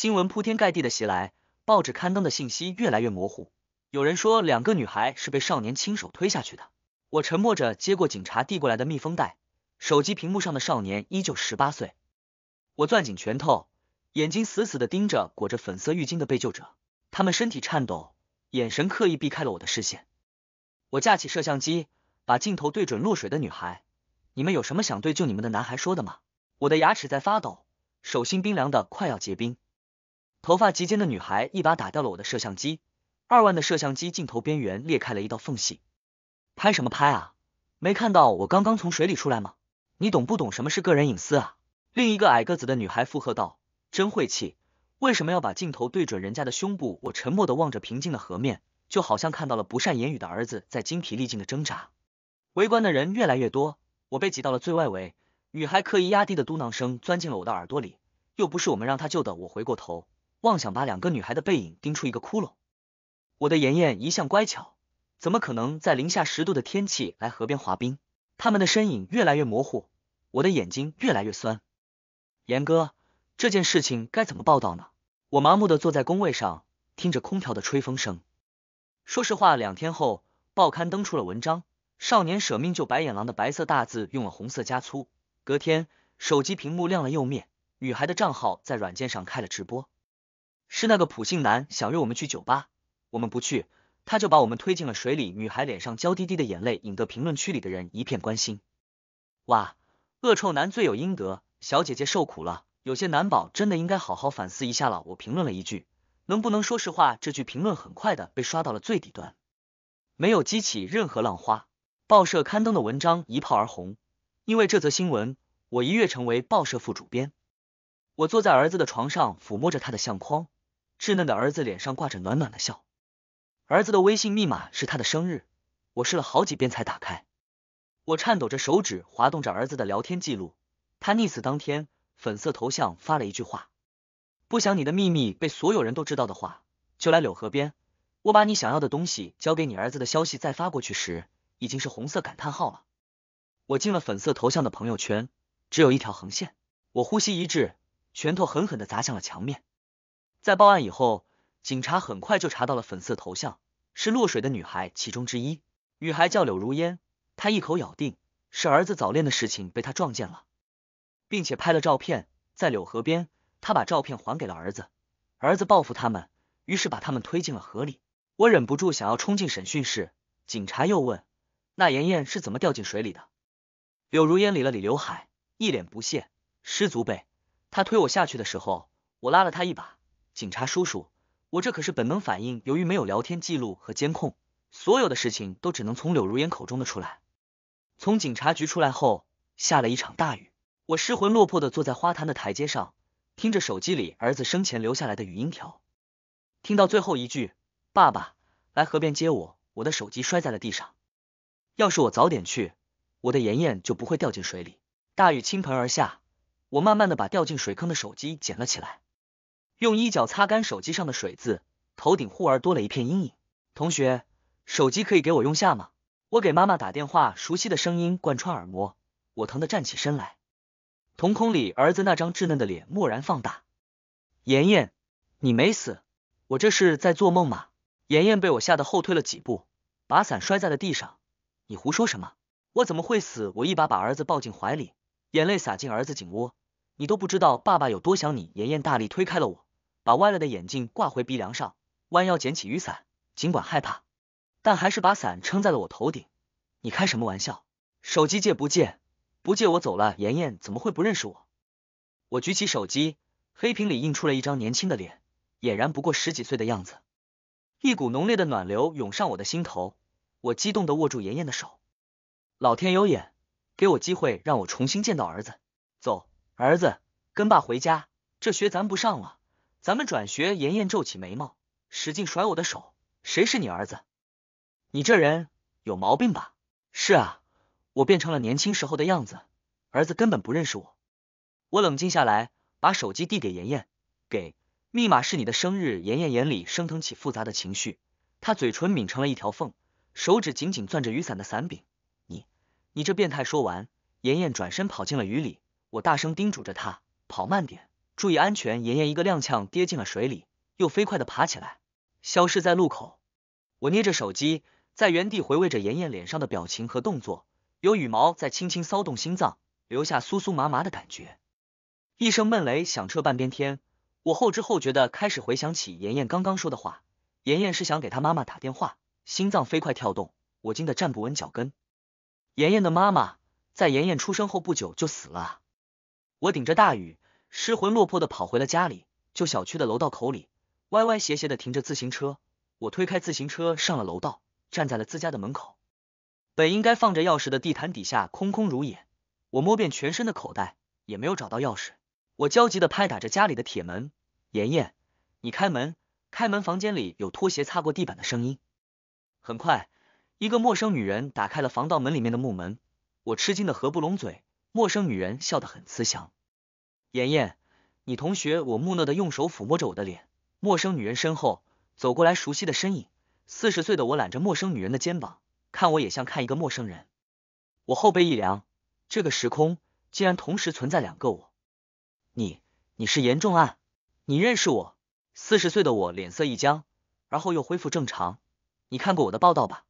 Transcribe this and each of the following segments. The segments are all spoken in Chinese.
新闻铺天盖地的袭来，报纸刊登的信息越来越模糊。有人说两个女孩是被少年亲手推下去的。我沉默着接过警察递过来的密封袋，手机屏幕上的少年依旧十八岁。我攥紧拳头，眼睛死死的盯着裹着粉色浴巾的被救者，他们身体颤抖，眼神刻意避开了我的视线。我架起摄像机，把镜头对准落水的女孩。你们有什么想对救你们的男孩说的吗？我的牙齿在发抖，手心冰凉的快要结冰。头发及肩的女孩一把打掉了我的摄像机，二万的摄像机镜头边缘裂开了一道缝隙。拍什么拍啊？没看到我刚刚从水里出来吗？你懂不懂什么是个人隐私啊？另一个矮个子的女孩附和道：“真晦气，为什么要把镜头对准人家的胸部？”我沉默的望着平静的河面，就好像看到了不善言语的儿子在精疲力尽的挣扎。围观的人越来越多，我被挤到了最外围。女孩刻意压低的嘟囔声钻进了我的耳朵里。又不是我们让他救的。我回过头。妄想把两个女孩的背影盯出一个窟窿。我的妍妍一向乖巧，怎么可能在零下十度的天气来河边滑冰？他们的身影越来越模糊，我的眼睛越来越酸。严哥，这件事情该怎么报道呢？我麻木的坐在工位上，听着空调的吹风声。说实话，两天后，报刊登出了文章《少年舍命救白眼狼》的白色大字用了红色加粗。隔天，手机屏幕亮了又灭，女孩的账号在软件上开了直播。是那个普信男想约我们去酒吧，我们不去，他就把我们推进了水里。女孩脸上娇滴滴的眼泪，引得评论区里的人一片关心。哇，恶臭男罪有应得，小姐姐受苦了，有些男宝真的应该好好反思一下了。我评论了一句：“能不能说实话？”这句评论很快的被刷到了最底端，没有激起任何浪花。报社刊登的文章一炮而红，因为这则新闻，我一跃成为报社副主编。我坐在儿子的床上，抚摸着他的相框。稚嫩的儿子脸上挂着暖暖的笑，儿子的微信密码是他的生日，我试了好几遍才打开。我颤抖着手指滑动着儿子的聊天记录，他溺死当天，粉色头像发了一句话：“不想你的秘密被所有人都知道的话，就来柳河边，我把你想要的东西交给你儿子的消息再发过去时，已经是红色感叹号了。”我进了粉色头像的朋友圈，只有一条横线。我呼吸一滞，拳头狠狠的砸向了墙面。在报案以后，警察很快就查到了粉色头像是落水的女孩其中之一。女孩叫柳如烟，她一口咬定是儿子早恋的事情被她撞见了，并且拍了照片。在柳河边，她把照片还给了儿子，儿子报复他们，于是把他们推进了河里。我忍不住想要冲进审讯室。警察又问：“那妍妍是怎么掉进水里的？”柳如烟理了理刘海，一脸不屑：“失足呗。她推我下去的时候，我拉了她一把。”警察叔叔，我这可是本能反应。由于没有聊天记录和监控，所有的事情都只能从柳如烟口中的出来。从警察局出来后，下了一场大雨，我失魂落魄的坐在花坛的台阶上，听着手机里儿子生前留下来的语音条，听到最后一句“爸爸，来河边接我”，我的手机摔在了地上。要是我早点去，我的妍妍就不会掉进水里。大雨倾盆而下，我慢慢的把掉进水坑的手机捡了起来。用衣角擦干手机上的水渍，头顶忽而多了一片阴影。同学，手机可以给我用下吗？我给妈妈打电话，熟悉的声音贯穿耳膜，我疼得站起身来，瞳孔里儿子那张稚嫩的脸蓦然放大。妍妍，你没死，我这是在做梦吗？妍妍被我吓得后退了几步，把伞摔在了地上。你胡说什么？我怎么会死？我一把把儿子抱进怀里，眼泪洒进儿子颈窝。你都不知道爸爸有多想你。妍妍大力推开了我。把歪了的眼镜挂回鼻梁上，弯腰捡起雨伞，尽管害怕，但还是把伞撑在了我头顶。你开什么玩笑？手机借不借？不借我走了。妍妍怎么会不认识我？我举起手机，黑屏里映出了一张年轻的脸，俨然不过十几岁的样子。一股浓烈的暖流涌上我的心头，我激动的握住妍妍的手。老天有眼，给我机会让我重新见到儿子。走，儿子，跟爸回家，这学咱不上了。咱们转学，妍妍皱起眉毛，使劲甩我的手。谁是你儿子？你这人有毛病吧？是啊，我变成了年轻时候的样子，儿子根本不认识我。我冷静下来，把手机递给妍妍，给密码是你的生日。妍妍眼里升腾起复杂的情绪，她嘴唇抿成了一条缝，手指紧紧攥着雨伞的伞柄。你，你这变态！说完，妍妍转身跑进了雨里。我大声叮嘱着她，跑慢点。注意安全！妍妍一个踉跄，跌进了水里，又飞快的爬起来，消失在路口。我捏着手机，在原地回味着妍妍脸上的表情和动作，有羽毛在轻轻骚动，心脏留下酥酥麻麻的感觉。一声闷雷响彻半边天，我后知后觉的开始回想起妍妍刚刚说的话。妍妍是想给她妈妈打电话，心脏飞快跳动，我惊得站不稳脚跟。妍妍的妈妈在妍妍出生后不久就死了。我顶着大雨。失魂落魄的跑回了家里，就小区的楼道口里歪歪斜斜的停着自行车。我推开自行车上了楼道，站在了自家的门口。本应该放着钥匙的地毯底下空空如也，我摸遍全身的口袋也没有找到钥匙。我焦急的拍打着家里的铁门：“妍妍，你开门，开门！”房间里有拖鞋擦过地板的声音。很快，一个陌生女人打开了防盗门里面的木门。我吃惊的合不拢嘴，陌生女人笑得很慈祥。妍妍，你同学，我木讷的用手抚摸着我的脸。陌生女人身后走过来熟悉的身影。四十岁的我揽着陌生女人的肩膀，看我也像看一个陌生人。我后背一凉，这个时空竟然同时存在两个我。你，你是严重案，你认识我？四十岁的我脸色一僵，而后又恢复正常。你看过我的报道吧？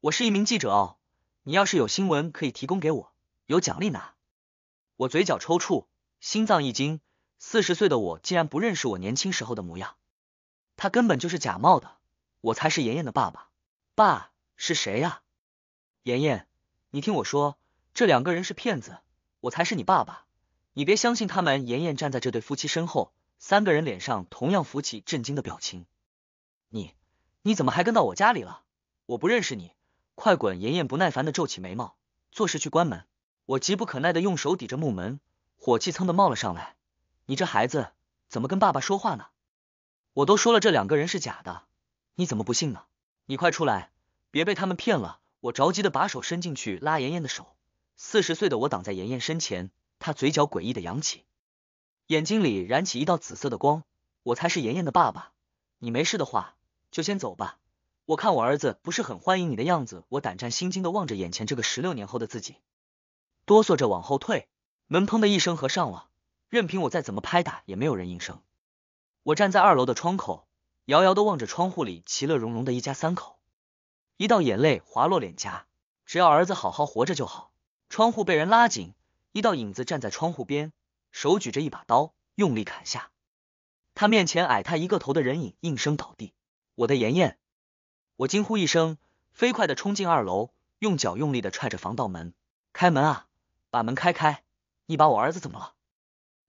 我是一名记者哦，你要是有新闻可以提供给我，有奖励拿。我嘴角抽搐。心脏一惊，四十岁的我竟然不认识我年轻时候的模样，他根本就是假冒的，我才是妍妍的爸爸。爸是谁呀？妍妍，你听我说，这两个人是骗子，我才是你爸爸，你别相信他们。妍妍站在这对夫妻身后，三个人脸上同样浮起震惊的表情。你你怎么还跟到我家里了？我不认识你，快滚！妍妍不耐烦的皱起眉毛，做事去关门。我急不可耐的用手抵着木门。火气蹭的冒了上来，你这孩子怎么跟爸爸说话呢？我都说了这两个人是假的，你怎么不信呢？你快出来，别被他们骗了！我着急的把手伸进去拉妍妍的手，四十岁的我挡在妍妍身前，她嘴角诡异的扬起，眼睛里燃起一道紫色的光，我才是妍妍的爸爸。你没事的话就先走吧，我看我儿子不是很欢迎你的样子。我胆战心惊的望着眼前这个十六年后的自己，哆嗦着往后退。门砰的一声合上了，任凭我再怎么拍打，也没有人应声。我站在二楼的窗口，遥遥的望着窗户里其乐融融的一家三口，一道眼泪滑落脸颊。只要儿子好好活着就好。窗户被人拉紧，一道影子站在窗户边，手举着一把刀，用力砍下。他面前矮他一个头的人影应声倒地。我的妍妍！我惊呼一声，飞快的冲进二楼，用脚用力的踹着防盗门，开门啊，把门开开！你把我儿子怎么了？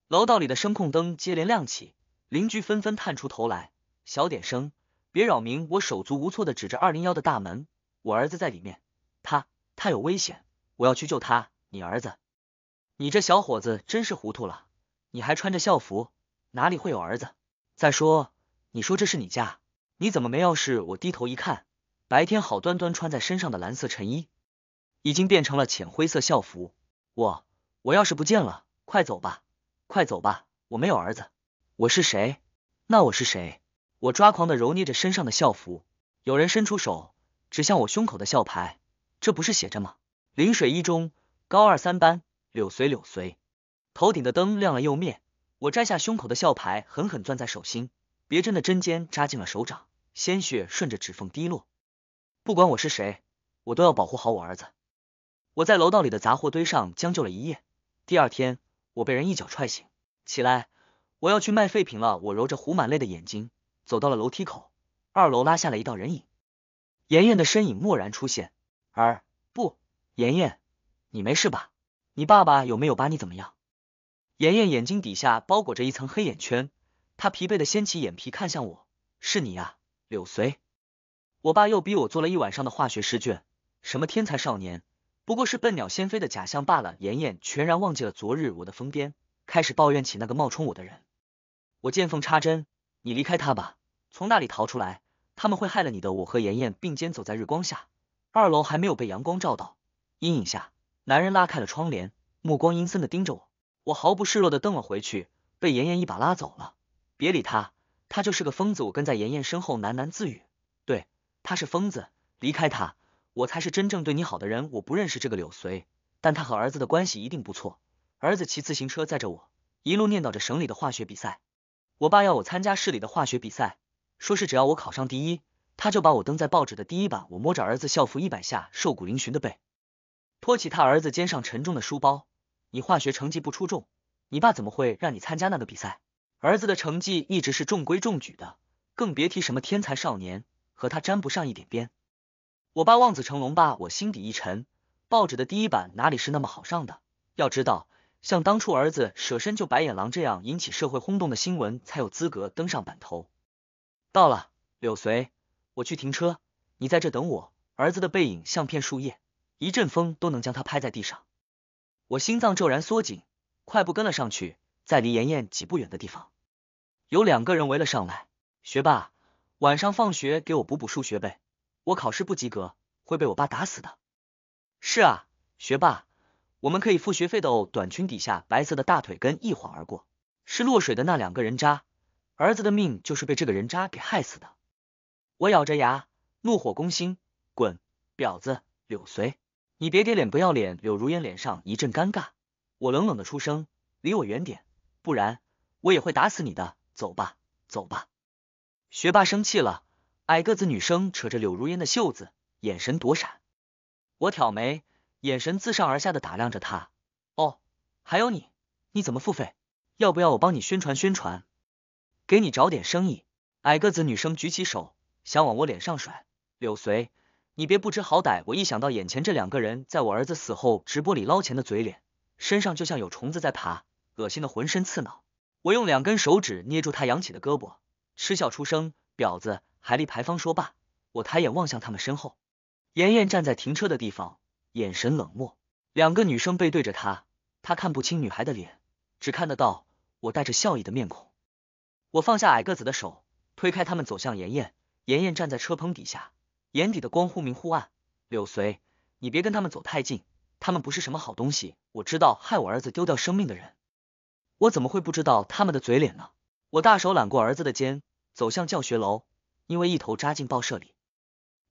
楼道里的声控灯接连亮起，邻居纷纷探出头来。小点声，别扰民！我手足无措的指着二零幺的大门，我儿子在里面，他他有危险，我要去救他。你儿子？你这小伙子真是糊涂了，你还穿着校服，哪里会有儿子？再说，你说这是你家，你怎么没钥匙？我低头一看，白天好端端穿在身上的蓝色衬衣，已经变成了浅灰色校服。我。我要是不见了，快走吧，快走吧！我没有儿子，我是谁？那我是谁？我抓狂的揉捏着身上的校服，有人伸出手，指向我胸口的校牌，这不是写着吗？临水一中高二三班，柳随柳随。头顶的灯亮了又灭，我摘下胸口的校牌，狠狠攥在手心，别针的针尖扎进了手掌，鲜血顺着指缝滴落。不管我是谁，我都要保护好我儿子。我在楼道里的杂货堆上将就了一夜。第二天，我被人一脚踹醒起来，我要去卖废品了。我揉着糊满泪的眼睛，走到了楼梯口，二楼拉下了一道人影，妍妍的身影蓦然出现。儿不，妍妍，你没事吧？你爸爸有没有把你怎么样？妍妍眼睛底下包裹着一层黑眼圈，她疲惫的掀起眼皮看向我，是你呀，柳随。我爸又逼我做了一晚上的化学试卷，什么天才少年？不过是笨鸟先飞的假象罢了。妍妍全然忘记了昨日我的疯癫，开始抱怨起那个冒充我的人。我见缝插针，你离开他吧，从那里逃出来，他们会害了你的。我和妍妍并肩走在日光下，二楼还没有被阳光照到，阴影下，男人拉开了窗帘，目光阴森的盯着我。我毫不示弱的瞪了回去，被妍妍一把拉走了。别理他，他就是个疯子。我跟在妍妍身后喃喃自语，对，他是疯子，离开他。我才是真正对你好的人。我不认识这个柳随，但他和儿子的关系一定不错。儿子骑自行车载着我，一路念叨着省里的化学比赛。我爸要我参加市里的化学比赛，说是只要我考上第一，他就把我登在报纸的第一版。我摸着儿子校服一百下瘦骨嶙峋的背，托起他儿子肩上沉重的书包。你化学成绩不出众，你爸怎么会让你参加那个比赛？儿子的成绩一直是中规中矩的，更别提什么天才少年，和他沾不上一点边。我爸望子成龙吧，我心底一沉。报纸的第一版哪里是那么好上的？要知道，像当初儿子舍身救白眼狼这样引起社会轰动的新闻，才有资格登上版头。到了，柳随，我去停车，你在这等我。儿子的背影像片树叶，一阵风都能将他拍在地上。我心脏骤然缩紧，快步跟了上去。在离妍妍几步远的地方，有两个人围了上来。学霸，晚上放学给我补补数学呗。我考试不及格会被我爸打死的。是啊，学霸，我们可以付学费的哦。短裙底下白色的大腿根一晃而过，是落水的那两个人渣，儿子的命就是被这个人渣给害死的。我咬着牙，怒火攻心，滚，婊子柳随，你别给脸不要脸。柳如烟脸上一阵尴尬，我冷冷的出声，离我远点，不然我也会打死你的。走吧，走吧。学霸生气了。矮个子女生扯着柳如烟的袖子，眼神躲闪。我挑眉，眼神自上而下的打量着她。哦，还有你，你怎么付费？要不要我帮你宣传宣传，给你找点生意？矮个子女生举起手，想往我脸上甩。柳随，你别不知好歹！我一想到眼前这两个人在我儿子死后直播里捞钱的嘴脸，身上就像有虫子在爬，恶心的浑身刺挠。我用两根手指捏住他扬起的胳膊，嗤笑出声：婊子！海力牌坊说罢，我抬眼望向他们身后，妍妍站在停车的地方，眼神冷漠。两个女生背对着她，她看不清女孩的脸，只看得到我带着笑意的面孔。我放下矮个子的手，推开他们，走向妍妍。妍妍站在车棚底下，眼底的光忽明忽暗。柳随，你别跟他们走太近，他们不是什么好东西。我知道害我儿子丢掉生命的人，我怎么会不知道他们的嘴脸呢？我大手揽过儿子的肩，走向教学楼。因为一头扎进报社里，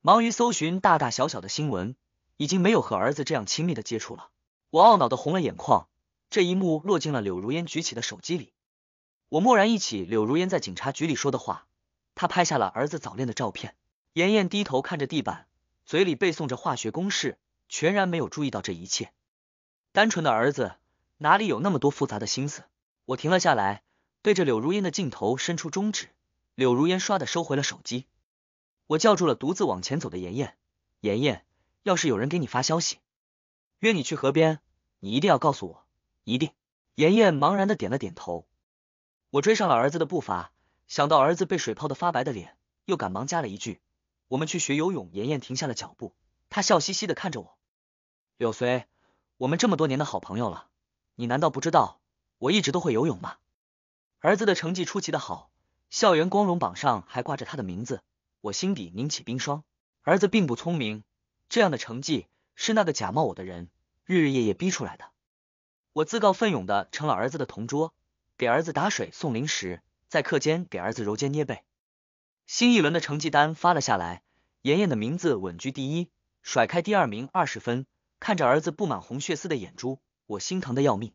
忙于搜寻大大小小的新闻，已经没有和儿子这样亲密的接触了。我懊恼的红了眼眶，这一幕落进了柳如烟举起的手机里。我蓦然忆起柳如烟在警察局里说的话，她拍下了儿子早恋的照片。妍妍低头看着地板，嘴里背诵着化学公式，全然没有注意到这一切。单纯的儿子哪里有那么多复杂的心思？我停了下来，对着柳如烟的镜头伸出中指。柳如烟刷的收回了手机，我叫住了独自往前走的妍妍。妍妍，要是有人给你发消息，约你去河边，你一定要告诉我，一定。妍妍茫然的点了点头。我追上了儿子的步伐，想到儿子被水泡的发白的脸，又赶忙加了一句：我们去学游泳。妍妍停下了脚步，她笑嘻嘻的看着我。柳随，我们这么多年的好朋友了，你难道不知道我一直都会游泳吗？儿子的成绩出奇的好。校园光荣榜上还挂着他的名字，我心底凝起冰霜。儿子并不聪明，这样的成绩是那个假冒我的人日日夜夜逼出来的。我自告奋勇的成了儿子的同桌，给儿子打水送零食，在课间给儿子揉肩捏背。新一轮的成绩单发了下来，妍妍的名字稳居第一，甩开第二名二十分。看着儿子布满红血丝的眼珠，我心疼的要命。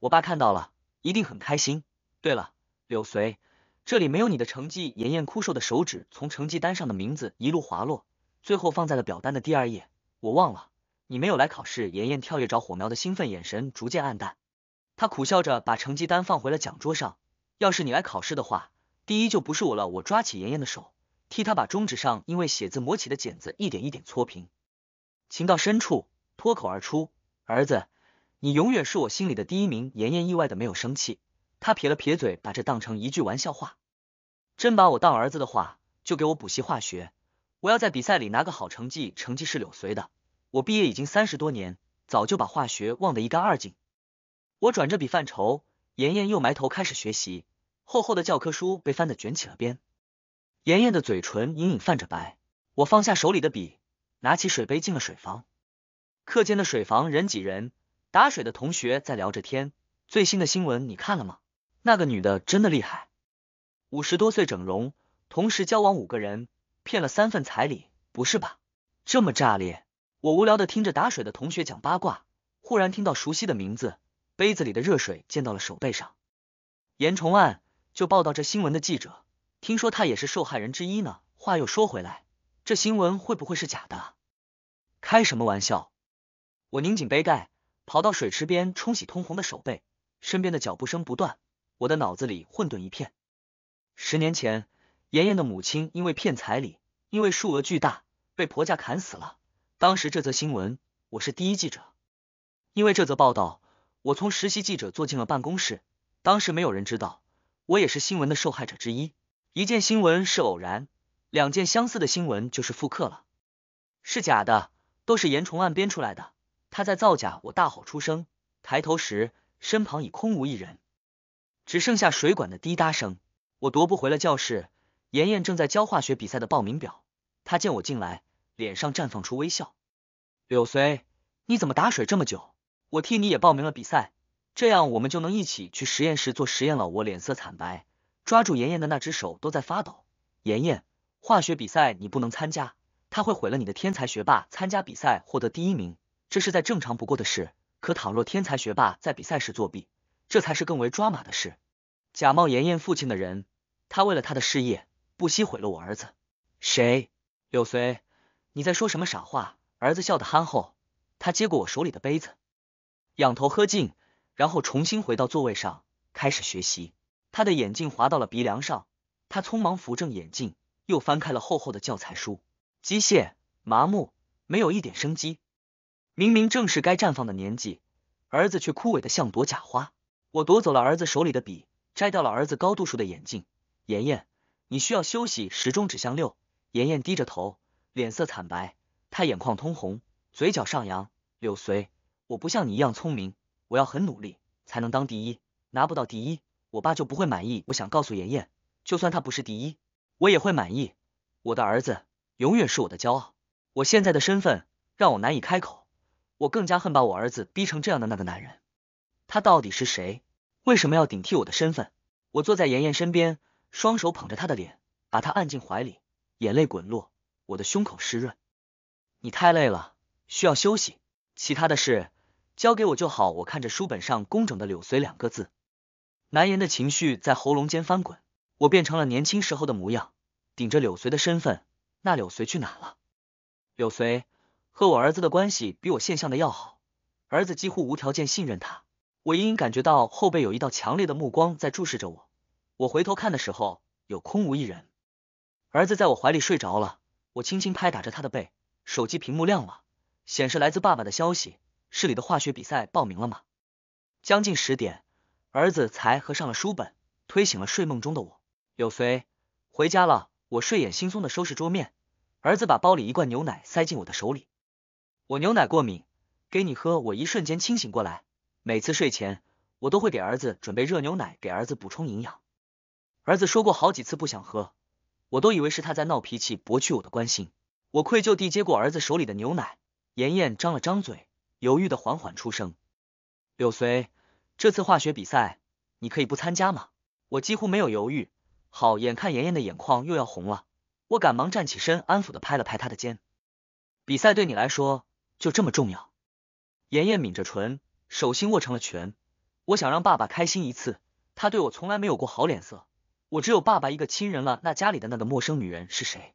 我爸看到了一定很开心。对了，柳随。这里没有你的成绩。妍妍枯瘦的手指从成绩单上的名字一路滑落，最后放在了表单的第二页。我忘了，你没有来考试。妍妍跳跃着火苗的兴奋眼神逐渐暗淡，她苦笑着把成绩单放回了讲桌上。要是你来考试的话，第一就不是我了。我抓起妍妍的手，替她把中指上因为写字磨起的茧子一点一点搓平。情到深处，脱口而出，儿子，你永远是我心里的第一名。妍妍意外的没有生气。他撇了撇嘴，把这当成一句玩笑话。真把我当儿子的话，就给我补习化学。我要在比赛里拿个好成绩，成绩是柳随的。我毕业已经三十多年，早就把化学忘得一干二净。我转着笔犯愁，妍妍又埋头开始学习。厚厚的教科书被翻得卷起了边。妍妍的嘴唇隐隐泛着白。我放下手里的笔，拿起水杯进了水房。课间的水房人挤人，打水的同学在聊着天。最新的新闻你看了吗？那个女的真的厉害，五十多岁整容，同时交往五个人，骗了三份彩礼，不是吧？这么炸裂！我无聊的听着打水的同学讲八卦，忽然听到熟悉的名字，杯子里的热水溅到了手背上。严崇案就报道这新闻的记者，听说他也是受害人之一呢。话又说回来，这新闻会不会是假的？开什么玩笑！我拧紧杯盖，跑到水池边冲洗通红的手背，身边的脚步声不断。我的脑子里混沌一片。十年前，妍妍的母亲因为骗彩礼，因为数额巨大，被婆家砍死了。当时这则新闻我是第一记者，因为这则报道，我从实习记者坐进了办公室。当时没有人知道，我也是新闻的受害者之一。一件新闻是偶然，两件相似的新闻就是复刻了，是假的，都是严崇案编出来的，他在造假。我大吼出声，抬头时，身旁已空无一人。只剩下水管的滴答声，我踱步回了教室。妍妍正在交化学比赛的报名表，她见我进来，脸上绽放出微笑。柳随，你怎么打水这么久？我替你也报名了比赛，这样我们就能一起去实验室做实验了。我脸色惨白，抓住妍妍的那只手都在发抖。妍妍，化学比赛你不能参加，它会毁了你的天才学霸。参加比赛获得第一名，这是再正常不过的事。可倘若天才学霸在比赛时作弊。这才是更为抓马的事。假冒妍妍父亲的人，他为了他的事业，不惜毁了我儿子。谁？柳随，你在说什么傻话？儿子笑得憨厚，他接过我手里的杯子，仰头喝尽，然后重新回到座位上开始学习。他的眼镜滑到了鼻梁上，他匆忙扶正眼镜，又翻开了厚厚的教材书。机械、麻木，没有一点生机。明明正是该绽放的年纪，儿子却枯萎的像朵假花。我夺走了儿子手里的笔，摘掉了儿子高度数的眼镜。妍妍，你需要休息。时钟指向六。妍妍低着头，脸色惨白，她眼眶通红，嘴角上扬。柳随，我不像你一样聪明，我要很努力才能当第一。拿不到第一，我爸就不会满意。我想告诉妍妍，就算他不是第一，我也会满意。我的儿子永远是我的骄傲。我现在的身份让我难以开口，我更加恨把我儿子逼成这样的那个男人。他到底是谁？为什么要顶替我的身份？我坐在妍妍身边，双手捧着她的脸，把她按进怀里，眼泪滚落，我的胸口湿润。你太累了，需要休息。其他的事交给我就好。我看着书本上工整的“柳随”两个字，难言的情绪在喉咙间翻滚。我变成了年轻时候的模样，顶着柳随的身份，那柳随去哪了？柳随和我儿子的关系比我现象的要好，儿子几乎无条件信任他。我隐隐感觉到后背有一道强烈的目光在注视着我，我回头看的时候，有空无一人。儿子在我怀里睡着了，我轻轻拍打着他的背。手机屏幕亮了，显示来自爸爸的消息：市里的化学比赛报名了吗？将近十点，儿子才合上了书本，推醒了睡梦中的我。有随回家了，我睡眼惺忪的收拾桌面。儿子把包里一罐牛奶塞进我的手里，我牛奶过敏，给你喝。我一瞬间清醒过来。每次睡前，我都会给儿子准备热牛奶，给儿子补充营养。儿子说过好几次不想喝，我都以为是他在闹脾气，博取我的关心。我愧疚地接过儿子手里的牛奶。妍妍张了张嘴，犹豫的缓缓出声：“柳随，这次化学比赛你可以不参加吗？”我几乎没有犹豫，好。眼看妍妍的眼眶又要红了，我赶忙站起身，安抚的拍了拍他的肩：“比赛对你来说就这么重要？”妍妍抿着唇。手心握成了拳，我想让爸爸开心一次，他对我从来没有过好脸色，我只有爸爸一个亲人了。那家里的那个陌生女人是谁？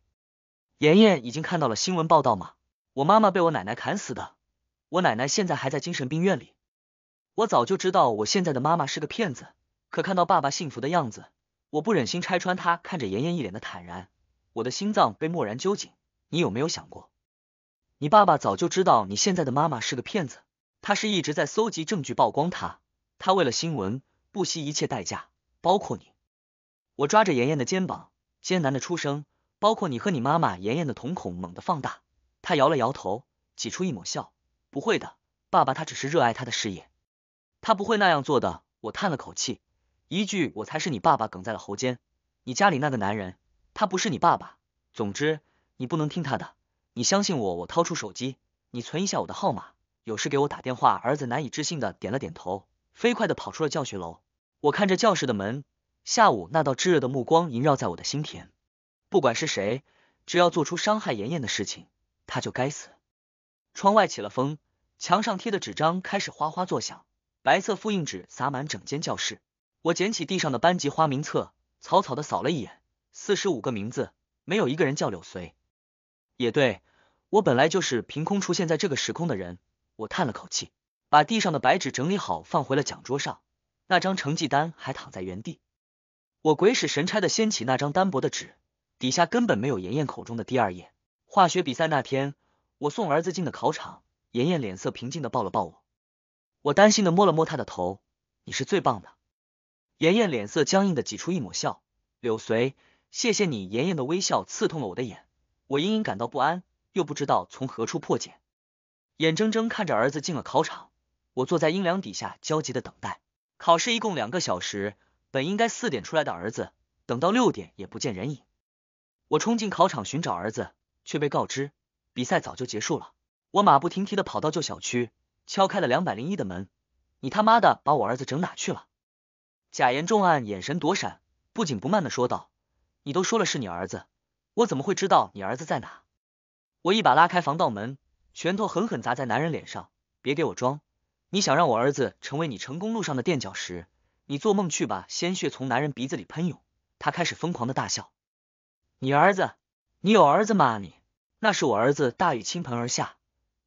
妍妍已经看到了新闻报道吗？我妈妈被我奶奶砍死的，我奶奶现在还在精神病院里。我早就知道我现在的妈妈是个骗子，可看到爸爸幸福的样子，我不忍心拆穿他。看着妍妍一脸的坦然，我的心脏被蓦然揪紧。你有没有想过，你爸爸早就知道你现在的妈妈是个骗子？他是一直在搜集证据曝光他，他为了新闻不惜一切代价，包括你。我抓着妍妍的肩膀，艰难的出声。包括你和你妈妈。妍妍的瞳孔猛地放大，她摇了摇头，挤出一抹笑。不会的，爸爸，他只是热爱他的事业，他不会那样做的。我叹了口气，一句我才是你爸爸哽在了喉间。你家里那个男人，他不是你爸爸。总之，你不能听他的，你相信我。我掏出手机，你存一下我的号码。有事给我打电话。儿子难以置信的点了点头，飞快的跑出了教学楼。我看着教室的门，下午那道炙热的目光萦绕在我的心田。不管是谁，只要做出伤害妍妍的事情，他就该死。窗外起了风，墙上贴的纸张开始哗哗作响，白色复印纸洒满整间教室。我捡起地上的班级花名册，草草的扫了一眼，四十五个名字，没有一个人叫柳随。也对，我本来就是凭空出现在这个时空的人。我叹了口气，把地上的白纸整理好，放回了讲桌上。那张成绩单还躺在原地。我鬼使神差的掀起那张单薄的纸，底下根本没有妍妍口中的第二页。化学比赛那天，我送儿子进的考场，妍妍脸色平静的抱了抱我。我担心的摸了摸他的头：“你是最棒的。”妍妍脸色僵硬的挤出一抹笑。柳随，谢谢你。妍妍的微笑刺痛了我的眼，我隐隐感到不安，又不知道从何处破解。眼睁睁看着儿子进了考场，我坐在阴凉底下焦急的等待。考试一共两个小时，本应该四点出来的儿子，等到六点也不见人影。我冲进考场寻找儿子，却被告知比赛早就结束了。我马不停蹄的跑到旧小区，敲开了两百零一的门：“你他妈的把我儿子整哪去了？”贾言重案眼神躲闪，不紧不慢的说道：“你都说了是你儿子，我怎么会知道你儿子在哪？”我一把拉开防盗门。拳头狠狠砸在男人脸上，别给我装！你想让我儿子成为你成功路上的垫脚石？你做梦去吧！鲜血从男人鼻子里喷涌，他开始疯狂的大笑。你儿子？你有儿子吗？你？那是我儿子！大雨倾盆而下，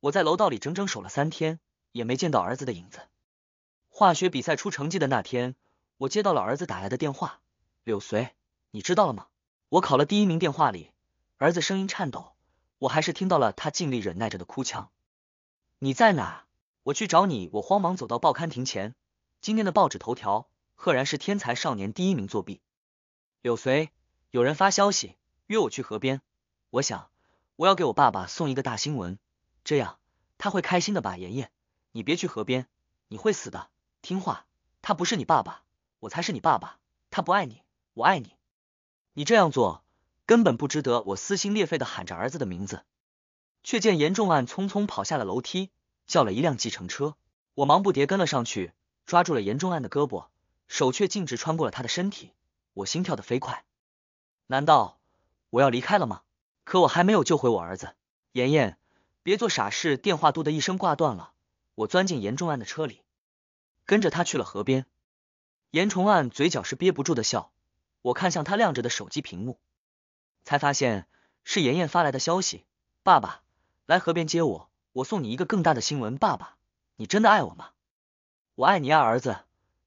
我在楼道里整整守了三天，也没见到儿子的影子。化学比赛出成绩的那天，我接到了儿子打来的电话。柳随，你知道了吗？我考了第一名。电话里，儿子声音颤抖。我还是听到了他尽力忍耐着的哭腔。你在哪？我去找你。我慌忙走到报刊亭前，今天的报纸头条赫然是天才少年第一名作弊。柳随，有人发消息约我去河边。我想，我要给我爸爸送一个大新闻，这样他会开心的吧？妍妍，你别去河边，你会死的。听话，他不是你爸爸，我才是你爸爸。他不爱你，我爱你。你这样做。根本不值得我撕心裂肺的喊着儿子的名字，却见严重案匆匆跑下了楼梯，叫了一辆计程车。我忙不迭跟了上去，抓住了严重案的胳膊，手却径直穿过了他的身体。我心跳的飞快，难道我要离开了吗？可我还没有救回我儿子。妍妍，别做傻事！电话“嘟”的一声挂断了，我钻进严重案的车里，跟着他去了河边。严重案嘴角是憋不住的笑，我看向他亮着的手机屏幕。才发现是妍妍发来的消息，爸爸，来河边接我，我送你一个更大的新闻。爸爸，你真的爱我吗？我爱你啊，儿子，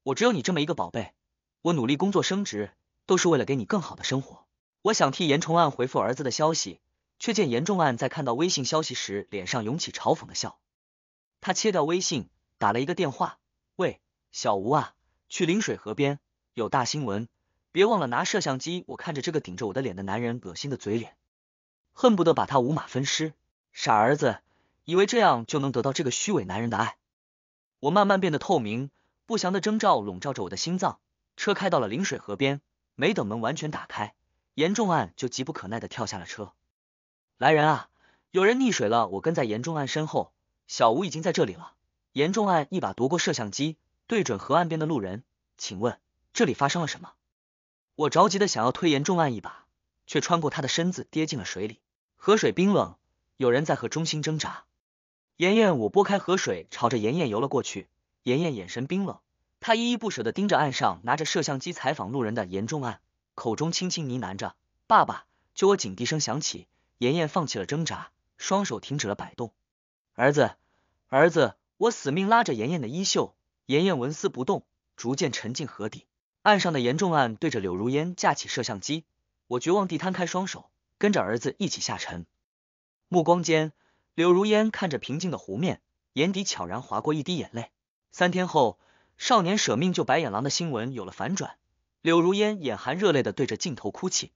我只有你这么一个宝贝，我努力工作升职，都是为了给你更好的生活。我想替严重案回复儿子的消息，却见严重案在看到微信消息时，脸上涌起嘲讽的笑。他切掉微信，打了一个电话，喂，小吴啊，去临水河边，有大新闻。别忘了拿摄像机！我看着这个顶着我的脸的男人恶心的嘴脸，恨不得把他五马分尸。傻儿子，以为这样就能得到这个虚伪男人的爱？我慢慢变得透明，不祥的征兆笼罩着我的心脏。车开到了临水河边，没等门完全打开，严重案就急不可耐的跳下了车。来人啊，有人溺水了！我跟在严重案身后，小吴已经在这里了。严重案一把夺过摄像机，对准河岸边的路人，请问这里发生了什么？我着急的想要推严重案一把，却穿过他的身子跌进了水里。河水冰冷，有人在河中心挣扎。妍妍，我拨开河水，朝着妍妍游了过去。妍妍眼神冰冷，她依依不舍的盯着岸上拿着摄像机采访路人的严重案，口中轻轻呢喃着：“爸爸。”就我警笛声响起，妍妍放弃了挣扎，双手停止了摆动。儿子，儿子，我死命拉着妍妍的衣袖，妍妍纹丝不动，逐渐沉进河底。岸上的严仲安对着柳如烟架起摄像机，我绝望地摊开双手，跟着儿子一起下沉。目光间，柳如烟看着平静的湖面，眼底悄然划过一滴眼泪。三天后，少年舍命救白眼狼的新闻有了反转，柳如烟眼含热泪的对着镜头哭泣。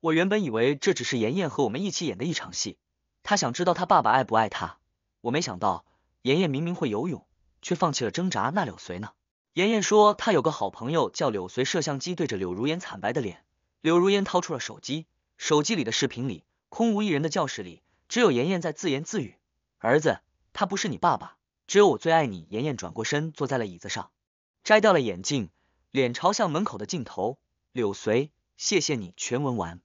我原本以为这只是妍妍和我们一起演的一场戏，她想知道他爸爸爱不爱她。我没想到，妍妍明明会游泳，却放弃了挣扎。那柳随呢？妍妍说，她有个好朋友叫柳随。摄像机对着柳如烟惨白的脸，柳如烟掏出了手机，手机里的视频里，空无一人的教室里，只有妍妍在自言自语：“儿子，他不是你爸爸，只有我最爱你。”妍妍转过身，坐在了椅子上，摘掉了眼镜，脸朝向门口的镜头。柳随，谢谢你。全文完。